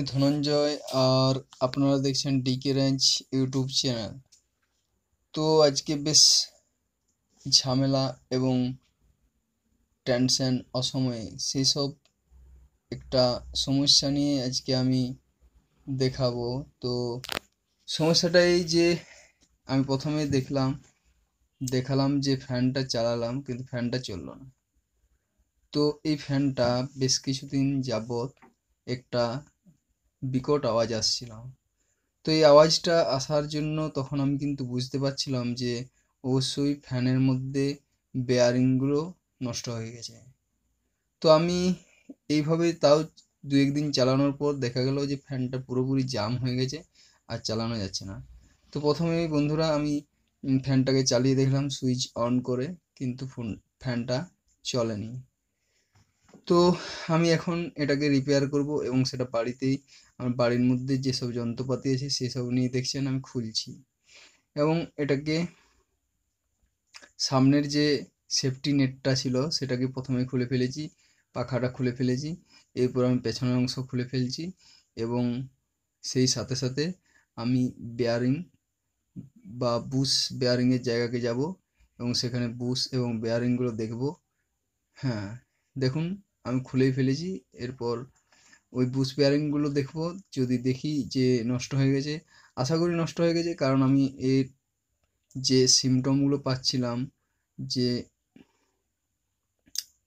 আমি ধনঞ্জয় আর আপনারা দেখছেন ডিকে রেঞ্জ ইউটিউব চ্যানেল তো আজকে বেশ ঝামেলা এবং টেনশন অসময়ে সেই সব একটা সমস্যা নিয়ে আজকে আমি দেখাবো তো সমস্যাটা এই যে আমি প্রথমে দেখলাম দেখালাম যে ফ্যানটা চালালাম কিন্তু ফ্যানটা চললো না তো এই ফ্যানটা বেশ কিছুদিন যাবত একটা বিকট আওয়াজ আসছিল তো এই আওয়াজটা আসার জন্য তখন আমি কিন্তু বুঝতে পারছিলাম যে অবশ্যই ফ্যানের মধ্যে বেয়ারিংগুলো নষ্ট হয়ে গেছে তো আমি এইভাবে তাও দু একদিন চালানোর পর দেখা গেল যে ফ্যানটা পুরোপুরি জাম হয়ে গেছে আর চালানো যাচ্ছে না তো প্রথমে বন্ধুরা আমি ফ্যানটাকে চালিয়ে দেখলাম সুইচ অন করে কিন্তু ফোন ফ্যানটা চলেনি তো আমি এখন এটাকে রিপেয়ার করব এবং সেটা বাড়িতেই আমার বাড়ির মধ্যে যেসব যন্ত্রপাতি আছে সেসব নিয়ে দেখছেন আমি খুলছি এবং এটাকে সামনের যে সেফটি নেটটা ছিল সেটাকে প্রথমে খুলে ফেলেছি পাখাটা খুলে ফেলেছি এরপর আমি পেছনের অংশ খুলে ফেলছি এবং সেই সাথে সাথে আমি বেয়ারিং বা বুশ বেয়ারিংয়ের জায়গাকে যাব এবং সেখানে বুশ এবং বেয়ারিংগুলো দেখব হ্যাঁ দেখুন আমি খুলেই ফেলেছি এরপর ওই বুশ পেয়ারিংগুলো দেখব যদি দেখি যে নষ্ট হয়ে গেছে আশা করি নষ্ট হয়ে গেছে কারণ আমি এর যে সিমটমগুলো পাচ্ছিলাম যে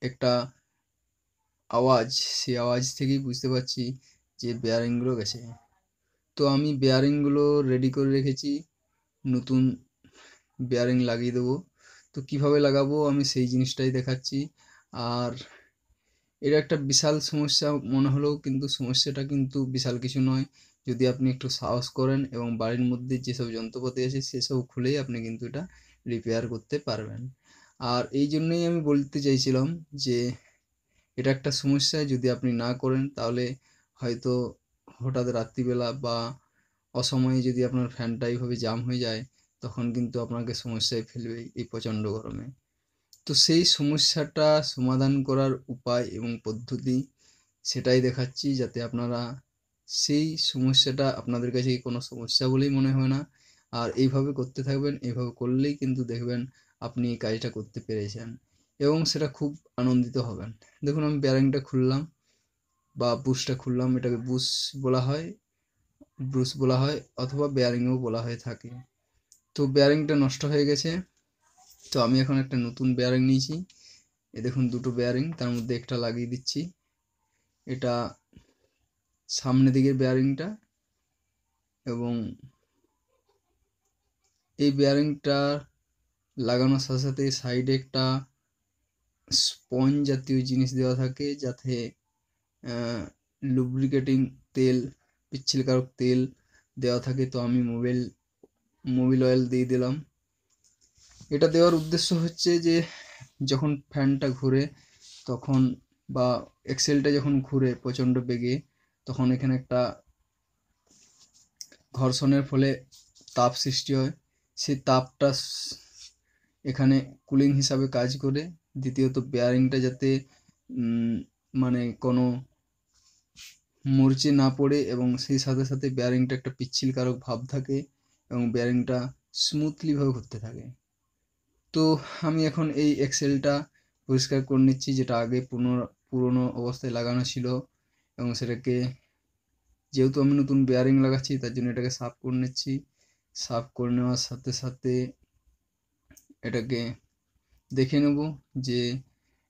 একটা আওয়াজ সেই আওয়াজ থেকেই বুঝতে পারছি যে বেয়ারিংগুলো গেছে তো আমি বেয়ারিংগুলো রেডি করে রেখেছি নতুন বেয়ারিং লাগিয়ে দেবো তো কিভাবে লাগাবো আমি সেই জিনিসটাই দেখাচ্ছি আর এটা একটা বিশাল সমস্যা মনে হলেও কিন্তু সমস্যাটা কিন্তু বিশাল কিছু নয় যদি আপনি একটু সাহস করেন এবং বাড়ির মধ্যে যেসব যন্ত্রপাতি আছে সেসব খুলেই আপনি কিন্তু এটা রিপেয়ার করতে পারবেন আর এই জন্যই আমি বলতে চাইছিলাম যে এটা একটা সমস্যা যদি আপনি না করেন তাহলে হয়তো হঠাৎ রাত্রিবেলা বা অসময়ে যদি আপনার ফ্যানটা এইভাবে জাম হয়ে যায় তখন কিন্তু আপনাকে সমস্যায় ফেলবে এই প্রচণ্ড গরমে তো সেই সমস্যাটা সমাধান করার উপায় এবং পদ্ধতি সেটাই দেখাচ্ছি যাতে আপনারা সেই সমস্যাটা আপনাদের কাছে কোনো সমস্যা বলেই মনে হয় না আর এইভাবে করতে থাকবেন এইভাবে করলেই কিন্তু দেখবেন আপনি এই কাজটা করতে পেরেছেন এবং সেটা খুব আনন্দিত হবেন দেখুন আমি ব্যারিংটা খুললাম বা বুশটা খুললাম এটাকে বুশ বলা হয় ব্রুশ বলা হয় অথবা বেয়ারিংও বলা হয়ে থাকে তো বেয়ারিংটা নষ্ট হয়ে গেছে তো আমি এখন একটা নতুন বেয়ারিং নিয়েছি এ দেখুন দুটো বেয়ারিং তার মধ্যে একটা লাগিয়ে দিচ্ছি এটা সামনে দিকের বেয়ারিংটা এবং এই বেয়ারিংটা লাগানোর সাথে সাথে সাইডে একটা স্পঞ্জ জাতীয় জিনিস দেওয়া থাকে যাতে লুব্রিকেটিং তেল পিচ্ছিলকারক তেল দেওয়া থাকে তো আমি মোবাইল মোবিল অয়েল দিয়ে দিলাম এটা দেওয়ার উদ্দেশ্য হচ্ছে যে যখন ফ্যানটা ঘুরে তখন বা এক্সেলটা যখন ঘুরে প্রচণ্ড বেগে তখন এখানে একটা ঘর্ষণের ফলে তাপ সৃষ্টি হয় সেই তাপটা এখানে কুলিং হিসাবে কাজ করে দ্বিতীয়ত বেয়ারিংটা যাতে মানে কোনো মরচে না পড়ে এবং সেই সাথে সাথে বেয়ারিংটা একটা পিচ্ছিলকারক ভাব থাকে এবং বেয়ারিংটা স্মুথলিভাবে ঘুরতে থাকে তো আমি এখন এই এক্সেলটা পরিষ্কার করে নিচ্ছি যেটা আগে পুরনো পুরনো অবস্থায় লাগানো ছিল এবং সেটাকে যেহেতু আমি নতুন বেয়ারিং লাগাচ্ছি তার জন্য এটাকে সাফ করে নিচ্ছি সাফ করে নেওয়ার সাথে সাথে এটাকে দেখে নেব যে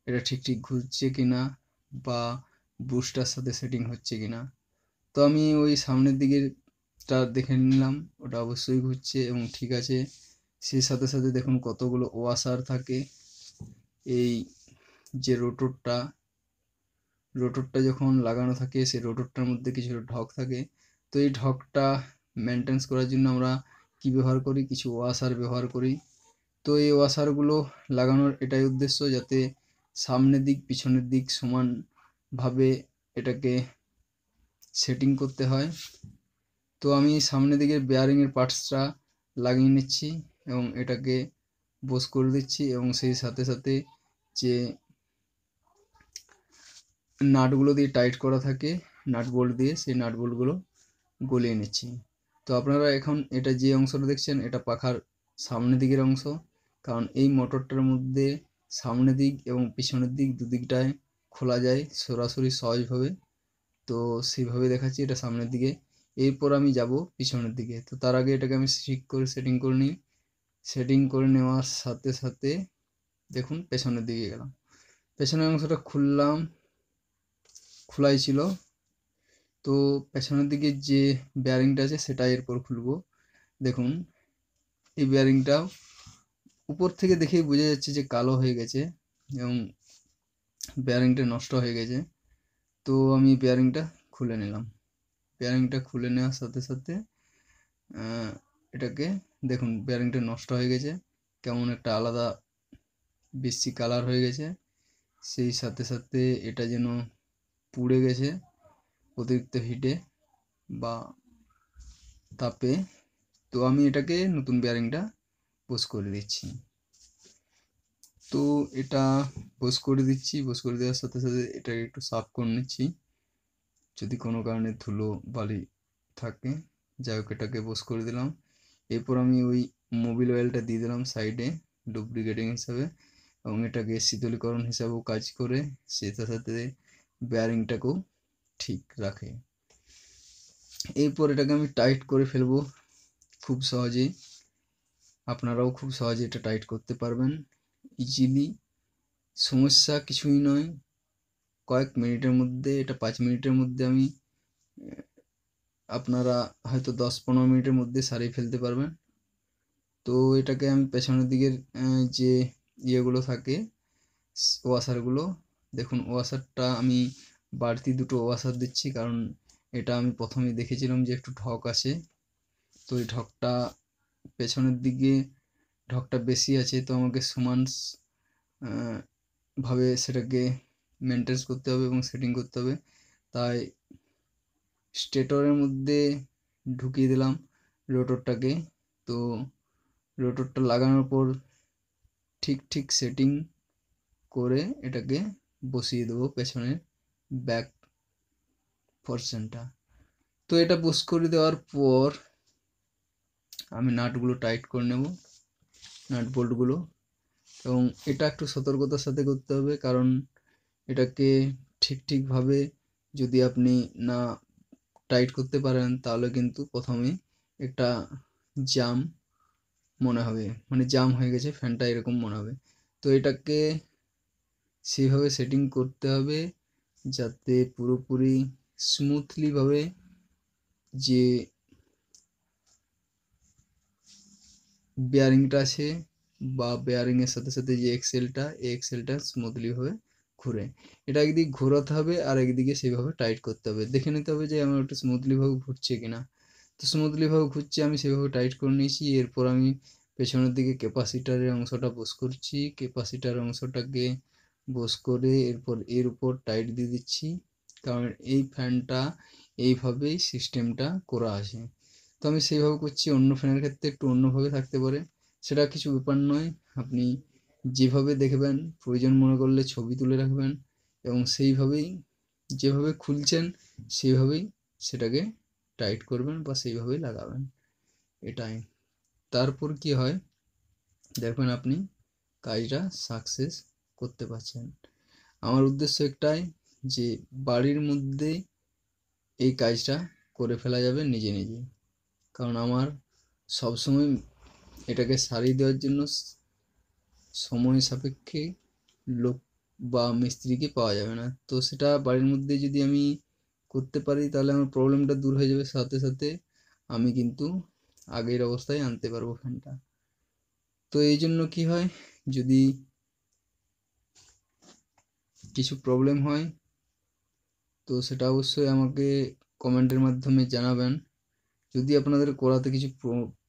এটা ঠিক ঠিক ঘুরছে কি না বা বুস্টার সাথে সেটিং হচ্ছে কি না তো আমি ওই সামনের দিকেরটা দেখে নিলাম ওটা অবশ্যই ঘুরছে এবং ঠিক আছে সেই সাথে সাথে দেখুন কতগুলো ওয়াশার থাকে এই যে রোটরটা রোটরটা যখন লাগানো থাকে সেই রোটরটার মধ্যে কিছু ঢক থাকে তো এই ঢকটা মেনটেন্স করার জন্য আমরা কি ব্যবহার করি কিছু ওয়াশার ব্যবহার করি তো এই ওয়াশারগুলো লাগানোর এটাই উদ্দেশ্য যাতে সামনের দিক পিছনের দিক সমানভাবে এটাকে সেটিং করতে হয় তো আমি সামনের দিকের বেয়ারিংয়ের পার্টসটা লাগিয়ে নিচ্ছি এবং এটাকে বোস করে দিচ্ছি এবং সেই সাথে সাথে যে নাটগুলো দিয়ে টাইট করা থাকে নাট বোল্ট দিয়ে সেই নাট বোল্টগুলো গলিয়ে নিচ্ছি তো আপনারা এখন এটা যে অংশটা দেখছেন এটা পাখার সামনের দিকের অংশ কারণ এই মোটরটার মধ্যে সামনে দিক এবং পিছনের দিক দুদিকটায় খোলা যায় সরাসরি সহজভাবে তো সেইভাবে দেখাচ্ছি এটা সামনের দিকে এরপর আমি যাব পিছনের দিকে তো তার আগে এটাকে আমি ঠিক করে সেটিং করে নিই সেটিং করে নেওয়ার সাথে সাথে দেখুন পেছনের দিকে গেলাম পেছনের অংশটা খুললাম খোলাই ছিল তো পেছনের দিকে যে বেয়ারিংটা আছে সেটা এরপর খুলব দেখুন এই বেয়ারিংটা উপর থেকে দেখেই বোঝা যাচ্ছে যে কালো হয়ে গেছে এবং বেয়ারিংটা নষ্ট হয়ে গেছে তো আমি বেয়ারিংটা খুলে নিলাম বেয়ারিংটা খুলে নেওয়ার সাথে সাথে এটাকে দেখুন বেয়ারিংটা নষ্ট হয়ে গেছে কেমন একটা আলাদা বেশি কালার হয়ে গেছে সেই সাথে সাথে এটা যেন পুড়ে গেছে অতিরিক্ত হিটে বা তাপে তো আমি এটাকে নতুন বেয়ারিংটা বোস করে দিচ্ছি তো এটা বোস করে দিচ্ছি বোস করে দেওয়ার সাথে সাথে এটাকে একটু সাফ করে নিচ্ছি যদি কোনো কারণে ধুলো বালি থাকে যাই হোক এটাকে বোস করে দিলাম এরপর আমি ওই মোবিল অয়েলটা দিয়ে দিলাম সাইডে ডুপ্লিকেটিং হিসাবে এবং এটাকে শীতলীকরণ হিসাবেও কাজ করে সেটার সাথে ব্যারিংটাকেও ঠিক রাখে এরপর এটাকে আমি টাইট করে ফেলব খুব সহজেই আপনারাও খুব সহজে এটা টাইট করতে পারবেন ইজিলি সমস্যা কিছুই নয় কয়েক মিনিটের মধ্যে এটা পাঁচ মিনিটের মধ্যে আমি আপনারা হয়তো দশ পনেরো মিনিটের মধ্যে সারিয়ে ফেলতে পারবেন তো এটাকে আমি পেছনের দিকের যে ইয়েগুলো থাকে ওয়াশারগুলো দেখুন ওয়াশারটা আমি বাড়তি দুটো ওয়াশার দিচ্ছি কারণ এটা আমি প্রথমে দেখেছিলাম যে একটু ঢক আছে তো এই ঢকটা পেছনের দিকে ঢকটা বেশি আছে তো আমাকে সমান ভাবে সেটাকে মেনটেন করতে হবে এবং সেটিং করতে হবে তাই স্টেটরের মধ্যে ঢুকিয়ে দিলাম রোটরটাকে তো রোটরটা লাগানোর পর ঠিক ঠিক সেটিং করে এটাকে বসিয়ে দেবো পেছনের ব্যাক পর্সেনটা তো এটা বস করে দেওয়ার পর আমি নাটগুলো টাইট করে নেব নাট বোল্টগুলো এবং এটা একটু সতর্কতার সাথে করতে হবে কারণ এটাকে ঠিক ঠিকভাবে যদি আপনি না টাইট করতে পারেন তাহলে কিন্তু প্রথমে একটা জাম মনে হবে মানে জাম হয়ে গেছে ফ্যানটা এরকম মনে হবে তো এটাকে সেইভাবে সেটিং করতে হবে যাতে পুরোপুরি স্মুথলিভাবে যে বেয়ারিংটা আছে বা বেয়ারিংয়ের সাথে সাথে যে এক্সেলটা এই এক্সেলটা স্মুথলিভাবে ঘুরে এটা একদিক ঘোরাতে হবে আর একদিকে সেইভাবে টাইট করতে হবে দেখে নিতে হবে যে আমার একটু স্মুথলিভাবে ঘুরছে কিনা তো স্মুথলিভাবে ঘুরছে আমি সেভাবে টাইট করে নিয়েছি এরপর আমি পেছনের দিকে ক্যাপাসিটারের অংশটা বোস করছি ক্যাপাসিটার অংশটাকে বোস করে এরপর এর উপর টাইট দিয়ে দিচ্ছি কারণ এই ফ্যানটা এইভাবেই সিস্টেমটা করা আছে তো আমি সেইভাবে করছি অন্য ফ্যানের ক্ষেত্রে একটু অন্যভাবে থাকতে পারে সেটা কিছু ব্যাপার নয় আপনি যেভাবে দেখবেন প্রয়োজন মনে করলে ছবি তুলে রাখবেন এবং সেইভাবেই যেভাবে খুলছেন সেইভাবেই সেটাকে টাইট করবেন বা সেইভাবেই লাগাবেন এটাই তারপর কি হয় দেখবেন আপনি কাজটা সাকসেস করতে পারছেন আমার উদ্দেশ্য একটাই যে বাড়ির মধ্যে এই কাজটা করে ফেলা যাবে নিজে নিজে কারণ আমার সবসময় এটাকে সারিয়ে দেওয়ার জন্য সময় সাপেক্ষে লোক বা মিস্ত্রিকে পাওয়া যাবে না তো সেটা বাড়ির মধ্যে যদি আমি করতে পারি তাহলে আমার প্রবলেমটা দূর হয়ে যাবে সাথে সাথে আমি কিন্তু আগের অবস্থায় আনতে পারবো ফ্যানটা তো এই জন্য কি হয় যদি কিছু প্রবলেম হয় তো সেটা অবশ্যই আমাকে কমেন্টের মাধ্যমে জানাবেন যদি আপনাদের করাতে কিছু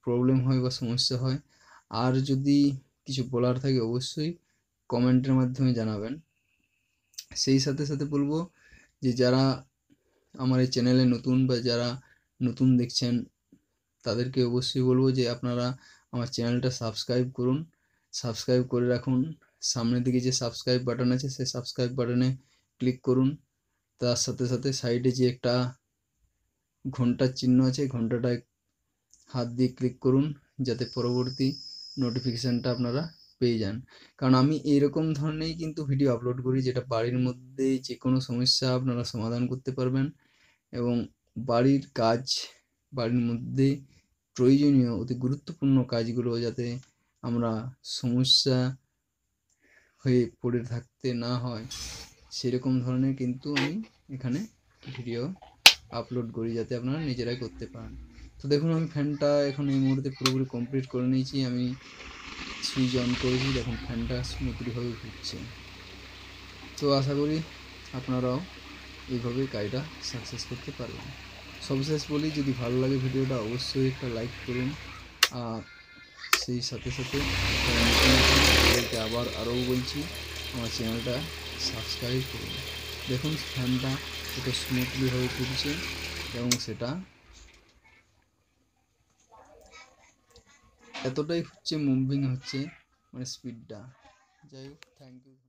প্রবলেম হয় বা সমস্যা হয় আর যদি কিছু বলার থাকে অবশ্যই কমেন্টের মাধ্যমে জানাবেন সেই সাথে সাথে বলবো যে যারা আমার এই চ্যানেলে নতুন বা যারা নতুন দেখছেন তাদেরকে অবশ্যই বলবো যে আপনারা আমার চ্যানেলটা সাবস্ক্রাইব করুন সাবস্ক্রাইব করে রাখুন সামনের দিকে যে সাবস্ক্রাইব বাটন আছে সেই সাবস্ক্রাইব বাটনে ক্লিক করুন তার সাথে সাথে সাইডে যে একটা ঘন্টার চিহ্ন আছে ঘন্টাটায় হাত দিয়ে ক্লিক করুন যাতে পরবর্তী নোটিফিকেশানটা আপনারা পেয়ে যান কারণ আমি এরকম ধরনেরই কিন্তু ভিডিও আপলোড করি যেটা বাড়ির মধ্যে যে কোনো সমস্যা আপনারা সমাধান করতে পারবেন এবং বাড়ির কাজ বাড়ির মধ্যে প্রয়োজনীয় অতি গুরুত্বপূর্ণ কাজগুলো যাতে আমরা সমস্যা হয়ে পড়ে থাকতে না হয় সেরকম ধরনের কিন্তু আমি এখানে ভিডিও আপলোড করি যাতে আপনারা নিজেরাই করতে পারেন তো দেখুন আমি ফ্যানটা এখন এই মুহূর্তে পুরোপুরি কমপ্লিট করে নিয়েছি আমি সুইচ অন করেছি দেখুন ফ্যানটা স্মুথলিভাবে ঘুরছে তো আশা করি আপনারাও এইভাবে কাজটা সাকসেস করতে পারবেন সবশেষ বলি যদি ভালো লাগে ভিডিওটা অবশ্যই একটা লাইক করুন আর সেই সাথে সাথে আবার আরও বলছি আমার চ্যানেলটা সাবস্ক্রাইব করুন দেখুন ফ্যানটা একটু স্মুথলিভাবে ঘুরছে এবং সেটা এতটাই হচ্ছে মুভিং হচ্ছে মানে স্পিডটা যাই হোক থ্যাংক ইউ